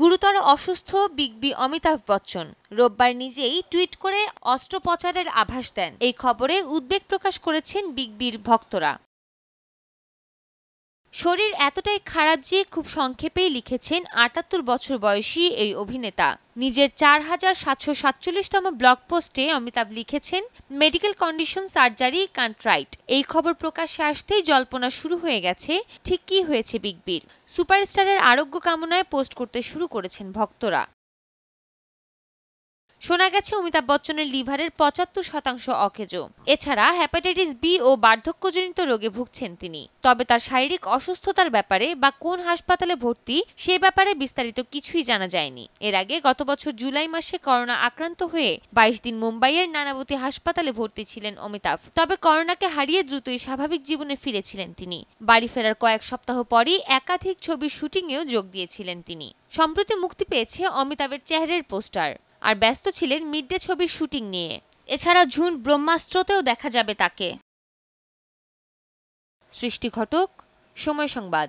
গুরুতর অসুস্থ big B Amitabh Bachchan রোববার নিজেই টুইট করে অস্ত্রোপচারের আভাস দেন এই খবরে উদ্বেগ প্রকাশ করেছেন বিগ বির ভক্তরা শরীর এতটাই খারাপ যে খুব সংক্ষেপেই লিখেছেন আটাত্তর বছর বয়সী এই অভিনেতা নিজের চার হাজার সাতশো সাতচল্লিশতম ব্লগ পোস্টে অমিতাভ লিখেছেন মেডিকেল কন্ডিশন সার্জারি কান্ট্রাইট এই খবর প্রকাশ্যে আসতেই জল্পনা শুরু হয়ে গেছে ঠিক কী হয়েছে বিগ বির সুপারস্টারের আরোগ্য কামনায় পোস্ট করতে শুরু করেছেন ভক্তরা শোনা গেছে অমিতাভ বচ্চনের লিভারের পঁচাত্তর শতাংশ অকেজো এছাড়া হ্যাপাটাইটিস বি ও বার্ধক্যজনিত রোগে ভুগছেন তিনি তবে তার শারীরিক অসুস্থতার ব্যাপারে বা কোন হাসপাতালে ভর্তি সে ব্যাপারে বিস্তারিত কিছুই জানা যায়নি এর আগে গত বছর জুলাই মাসে করোনা আক্রান্ত হয়ে বাইশ দিন মুম্বাইয়ের নানাবতী হাসপাতালে ভর্তি ছিলেন অমিতাভ তবে করোনাকে হারিয়ে দ্রুতই স্বাভাবিক জীবনে ফিরেছিলেন তিনি বাড়ি ফেরার কয়েক সপ্তাহ পরই একাধিক ছবির শুটিংয়েও যোগ দিয়েছিলেন তিনি সম্প্রতি মুক্তি পেয়েছে অমিতাভের চেহারের পোস্টার আর ব্যস্ত ছিলেন মিড ডে ছবির শুটিং নিয়ে এছাড়া ঝুন ব্রহ্মাস্ত্রতেও দেখা যাবে তাকে সৃষ্টি ঘটক সময় সংবাদ